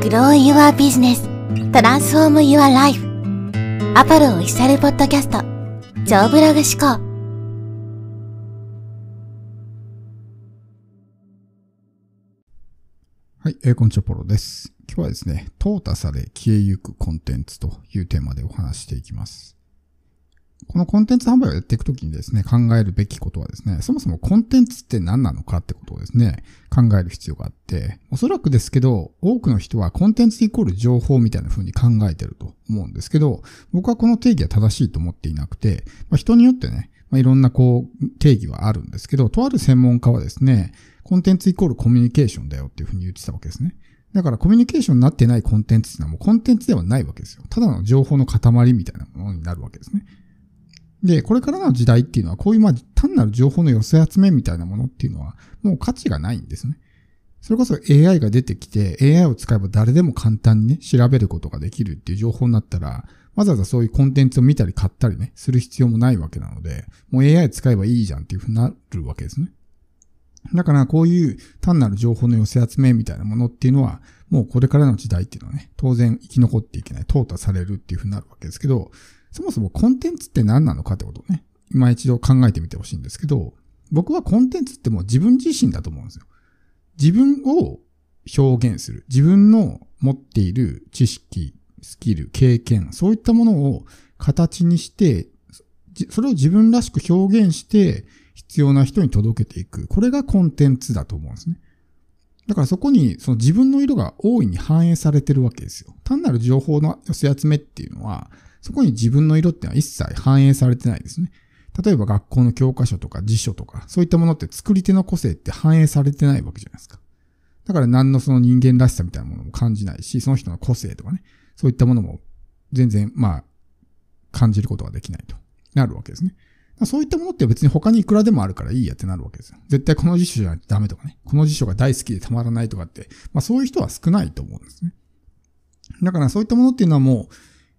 Grow Your Business Transform Your Life アポロオフィシャルポッドキャスト超ブログ思考はい、えー、こんにちは、ポロです。今日はですね、淘汰され消えゆくコンテンツというテーマでお話していきます。このコンテンツ販売をやっていくときにですね、考えるべきことはですね、そもそもコンテンツって何なのかってことをですね、考える必要があって、おそらくですけど、多くの人はコンテンツイコール情報みたいな風に考えてると思うんですけど、僕はこの定義は正しいと思っていなくて、まあ、人によってね、まあ、いろんなこう定義はあるんですけど、とある専門家はですね、コンテンツイコールコミュニケーションだよっていう風に言ってたわけですね。だからコミュニケーションになってないコンテンツっていうのはもうコンテンツではないわけですよ。ただの情報の塊みたいなものになるわけですね。で、これからの時代っていうのは、こういうまあ単なる情報の寄せ集めみたいなものっていうのは、もう価値がないんですね。それこそ AI が出てきて、AI を使えば誰でも簡単にね、調べることができるっていう情報になったら、わざわざそういうコンテンツを見たり買ったりね、する必要もないわけなので、もう AI 使えばいいじゃんっていうふうになるわけですね。だからこういう単なる情報の寄せ集めみたいなものっていうのは、もうこれからの時代っていうのはね、当然生き残っていけない、淘汰されるっていうふうになるわけですけど、そもそもコンテンツって何なのかってことをね、今一度考えてみてほしいんですけど、僕はコンテンツってもう自分自身だと思うんですよ。自分を表現する。自分の持っている知識、スキル、経験、そういったものを形にして、それを自分らしく表現して、必要な人に届けていく。これがコンテンツだと思うんですね。だからそこにその自分の色が大いに反映されてるわけですよ。単なる情報の寄せ集めっていうのは、そこに自分の色ってのは一切反映されてないですね。例えば学校の教科書とか辞書とか、そういったものって作り手の個性って反映されてないわけじゃないですか。だから何のその人間らしさみたいなものも感じないし、その人の個性とかね、そういったものも全然、まあ、感じることができないとなるわけですね。そういったものって別に他にいくらでもあるからいいやってなるわけですよ。絶対この辞書じゃダメとかね、この辞書が大好きでたまらないとかって、まあそういう人は少ないと思うんですね。だからそういったものっていうのはもう、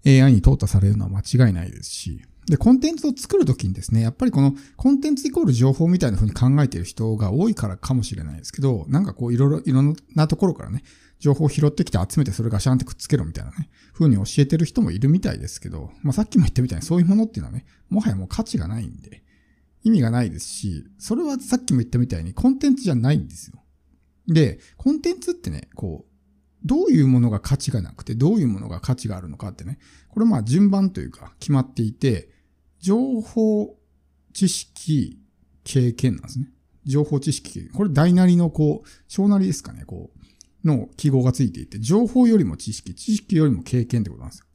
AI に淘汰されるのは間違いないですし、で、コンテンツを作るときにですね、やっぱりこのコンテンツイコール情報みたいな風に考えている人が多いからかもしれないですけど、なんかこういろいろ、いろんなところからね、情報を拾ってきて集めてそれがシャンってくっつけろみたいなね、風に教えてる人もいるみたいですけど、まあさっきも言ったみたいにそういうものっていうのはね、もはやもう価値がないんで、意味がないですし、それはさっきも言ったみたいにコンテンツじゃないんですよ。で、コンテンツってね、こう、どういうものが価値がなくて、どういうものが価値があるのかってね、これまあ順番というか決まっていて、情報、知識、経験なんですね。情報、知識、経験。これ大なりのこう、小なりですかね、こう、の記号がついていて、情報よりも知識、知識よりも経験ってことなんですよ。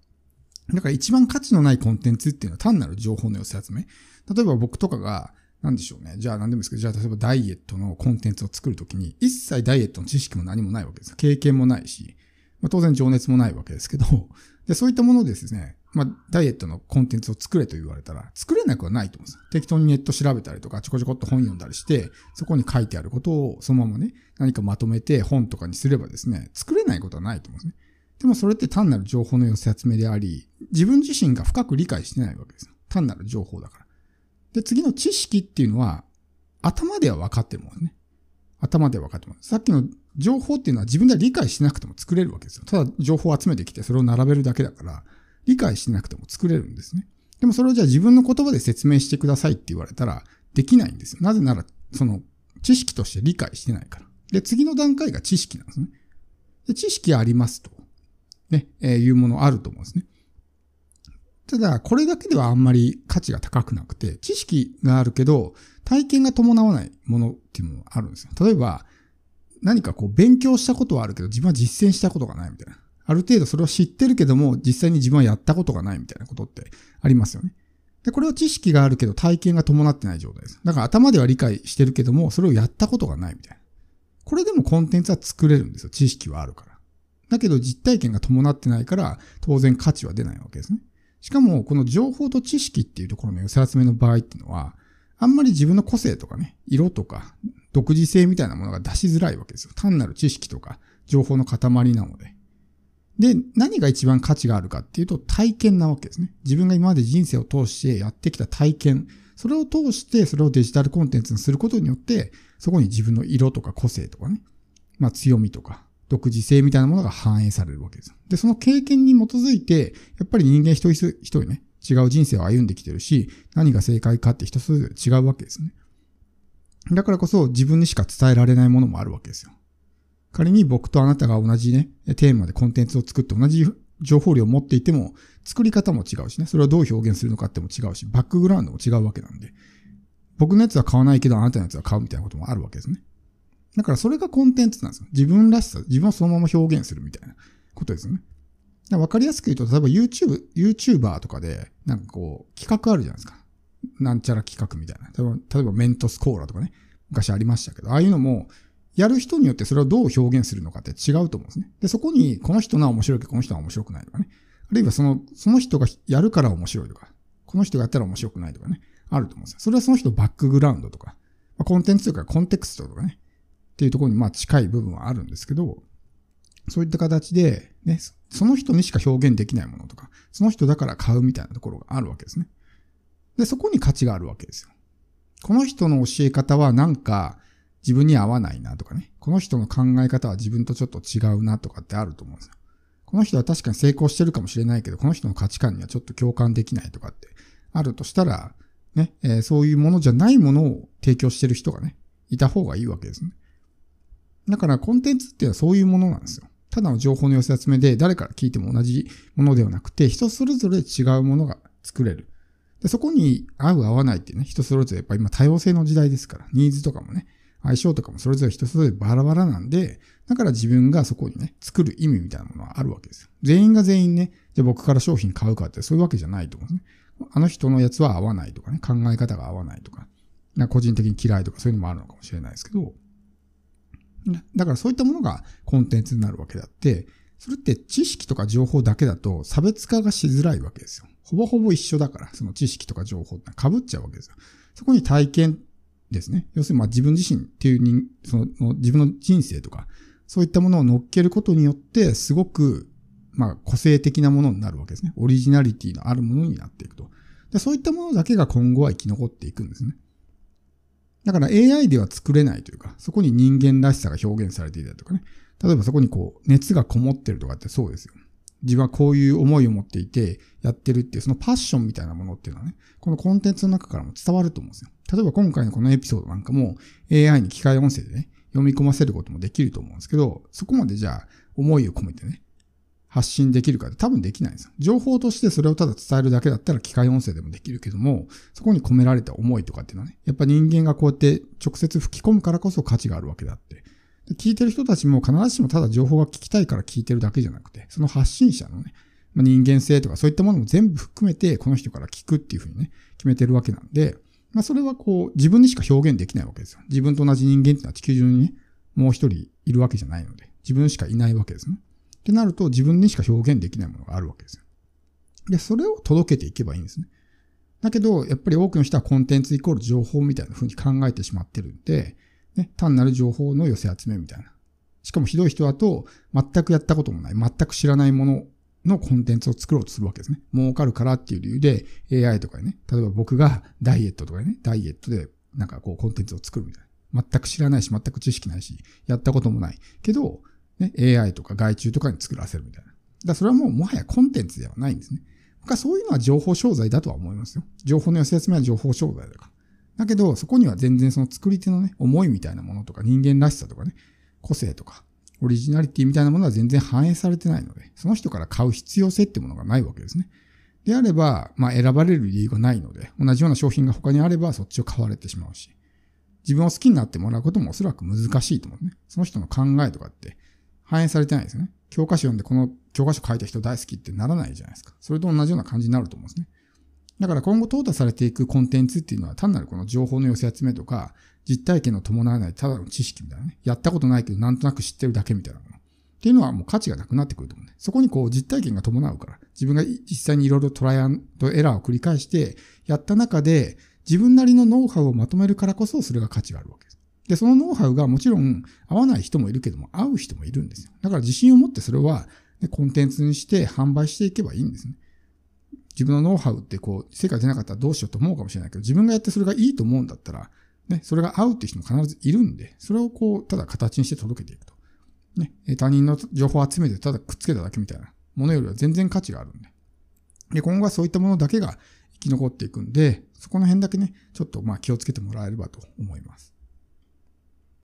だから一番価値のないコンテンツっていうのは単なる情報の寄せ集め。例えば僕とかが、なんでしょうね。じゃあ何でもいいですけど、じゃあ例えばダイエットのコンテンツを作るときに、一切ダイエットの知識も何もないわけです。経験もないし、まあ、当然情熱もないわけですけど、で、そういったものですね、まあ、ダイエットのコンテンツを作れと言われたら、作れなくはないと思うんです。適当にネット調べたりとか、ちょこちょこっと本読んだりして、そこに書いてあることをそのままね、何かまとめて本とかにすればですね、作れないことはないと思うんですね。でもそれって単なる情報の寄せ集めであり、自分自身が深く理解してないわけです。単なる情報だから。で、次の知識っていうのは、頭では分かってるもんね。頭では分かってもさっきの情報っていうのは自分では理解しなくても作れるわけですよ。ただ情報を集めてきてそれを並べるだけだから、理解しなくても作れるんですね。でもそれをじゃあ自分の言葉で説明してくださいって言われたら、できないんですよ。なぜなら、その、知識として理解してないから。で、次の段階が知識なんですね。で、知識ありますと。ね、えー、いうものあると思うんですね。ただ、これだけではあんまり価値が高くなくて、知識があるけど、体験が伴わないものっていうのもあるんですよ。例えば、何かこう勉強したことはあるけど、自分は実践したことがないみたいな。ある程度それは知ってるけども、実際に自分はやったことがないみたいなことってありますよね。で、これは知識があるけど体験が伴ってない状態です。だから頭では理解してるけども、それをやったことがないみたいな。これでもコンテンツは作れるんですよ。知識はあるから。だけど実体験が伴ってないから、当然価値は出ないわけですね。しかも、この情報と知識っていうところの寄せ集めの場合っていうのは、あんまり自分の個性とかね、色とか、独自性みたいなものが出しづらいわけですよ。単なる知識とか、情報の塊なので。で、何が一番価値があるかっていうと、体験なわけですね。自分が今まで人生を通してやってきた体験、それを通して、それをデジタルコンテンツにすることによって、そこに自分の色とか個性とかね、まあ強みとか、独自性みたいなものが反映されるわけです。で、その経験に基づいて、やっぱり人間一人一人ね、違う人生を歩んできてるし、何が正解かって一つ違うわけですね。だからこそ自分にしか伝えられないものもあるわけですよ。仮に僕とあなたが同じね、テーマでコンテンツを作って同じ情報量を持っていても、作り方も違うしね、それをどう表現するのかっても違うし、バックグラウンドも違うわけなんで、僕のやつは買わないけどあなたのやつは買うみたいなこともあるわけですね。だからそれがコンテンツなんですよ。自分らしさ、自分をそのまま表現するみたいなことですよね。わかりやすく言うと、例えば YouTube、YouTuber とかで、なんかこう、企画あるじゃないですか。なんちゃら企画みたいな。例えば、例えばメントスコーラとかね、昔ありましたけど、ああいうのも、やる人によってそれをどう表現するのかって違うと思うんですね。で、そこに、この人が面白いけど、この人は面白くないとかね。あるいはその、その人がやるから面白いとか、この人がやったら面白くないとかね、あると思うんですよ。それはその人バックグラウンドとか、まあ、コンテンツというかコンテクストとかね、っていうところにまあ近い部分はあるんですけど、そういった形で、ね、その人にしか表現できないものとか、その人だから買うみたいなところがあるわけですね。で、そこに価値があるわけですよ。この人の教え方はなんか自分に合わないなとかね。この人の考え方は自分とちょっと違うなとかってあると思うんですよ。この人は確かに成功してるかもしれないけど、この人の価値観にはちょっと共感できないとかってあるとしたら、ね、えー、そういうものじゃないものを提供してる人がね、いた方がいいわけですね。だからコンテンツっていうのはそういうものなんですよ。ただの情報の寄せ集めで誰から聞いても同じものではなくて、人それぞれ違うものが作れる。でそこに合う合わないってね、人それぞれやっぱ今多様性の時代ですから、ニーズとかもね、相性とかもそれぞれ人それぞれバラバラなんで、だから自分がそこにね、作る意味みたいなものはあるわけですよ。全員が全員ね、じゃあ僕から商品買うかってそういうわけじゃないと思うんですね。あの人のやつは合わないとかね、考え方が合わないとか、な個人的に嫌いとかそういうのもあるのかもしれないですけど、だからそういったものがコンテンツになるわけであって、それって知識とか情報だけだと差別化がしづらいわけですよ。ほぼほぼ一緒だから、その知識とか情報って被っちゃうわけですよ。そこに体験ですね。要するにまあ自分自身っていう人、その自分の人生とか、そういったものを乗っけることによって、すごくまあ個性的なものになるわけですね。オリジナリティのあるものになっていくと。でそういったものだけが今後は生き残っていくんですね。だから AI では作れないというか、そこに人間らしさが表現されていたりとかね。例えばそこにこう、熱がこもってるとかってそうですよ。自分はこういう思いを持っていてやってるっていう、そのパッションみたいなものっていうのはね、このコンテンツの中からも伝わると思うんですよ。例えば今回のこのエピソードなんかも AI に機械音声でね、読み込ませることもできると思うんですけど、そこまでじゃあ思いを込めてね、発信できるかで多分できないんですよ。情報としてそれをただ伝えるだけだったら機械音声でもできるけども、そこに込められた思いとかっていうのはね、やっぱ人間がこうやって直接吹き込むからこそ価値があるわけだって。で聞いてる人たちも必ずしもただ情報が聞きたいから聞いてるだけじゃなくて、その発信者のね、まあ、人間性とかそういったものも全部含めてこの人から聞くっていうふうにね、決めてるわけなんで、まあそれはこう自分にしか表現できないわけですよ。自分と同じ人間っていうのは地球上にね、もう一人いるわけじゃないので、自分しかいないわけですね。ってなると自分にしか表現できないものがあるわけですよ。で、それを届けていけばいいんですね。だけど、やっぱり多くの人はコンテンツイコール情報みたいな風に考えてしまってるんで、ね、単なる情報の寄せ集めみたいな。しかもひどい人だと、全くやったこともない、全く知らないもののコンテンツを作ろうとするわけですね。儲かるからっていう理由で AI とかね、例えば僕がダイエットとかね、ダイエットでなんかこうコンテンツを作るみたいな。全く知らないし、全く知識ないし、やったこともない。けど、ね、AI とか外注とかに作らせるみたいな。だそれはもうもはやコンテンツではないんですね。僕はそういうのは情報商材だとは思いますよ。情報の寄せ集めは情報商材だから。だけど、そこには全然その作り手のね、思いみたいなものとか人間らしさとかね、個性とか、オリジナリティみたいなものは全然反映されてないので、その人から買う必要性ってものがないわけですね。であれば、まあ選ばれる理由がないので、同じような商品が他にあればそっちを買われてしまうし、自分を好きになってもらうこともおそらく難しいと思うね。その人の考えとかって、反映されてないですよね。教科書読んでこの教科書書いた人大好きってならないじゃないですか。それと同じような感じになると思うんですね。だから今後淘汰されていくコンテンツっていうのは単なるこの情報の寄せ集めとか、実体験の伴わないただの知識みたいなね。やったことないけどなんとなく知ってるだけみたいなもの。っていうのはもう価値がなくなってくると思うね。そこにこう実体験が伴うから、自分が実際にいろいろトライアンドエラーを繰り返して、やった中で自分なりのノウハウをまとめるからこそそれが価値があるわけです。で、そのノウハウがもちろん合わない人もいるけども、合う人もいるんですよ。だから自信を持ってそれは、ね、コンテンツにして販売していけばいいんですね。自分のノウハウってこう、成果出なかったらどうしようと思うかもしれないけど、自分がやってそれがいいと思うんだったら、ね、それが合うっていう人も必ずいるんで、それをこう、ただ形にして届けていくと。ね、他人の情報を集めてただくっつけただけみたいなものよりは全然価値があるんで。で、今後はそういったものだけが生き残っていくんで、そこの辺だけね、ちょっとまあ気をつけてもらえればと思います。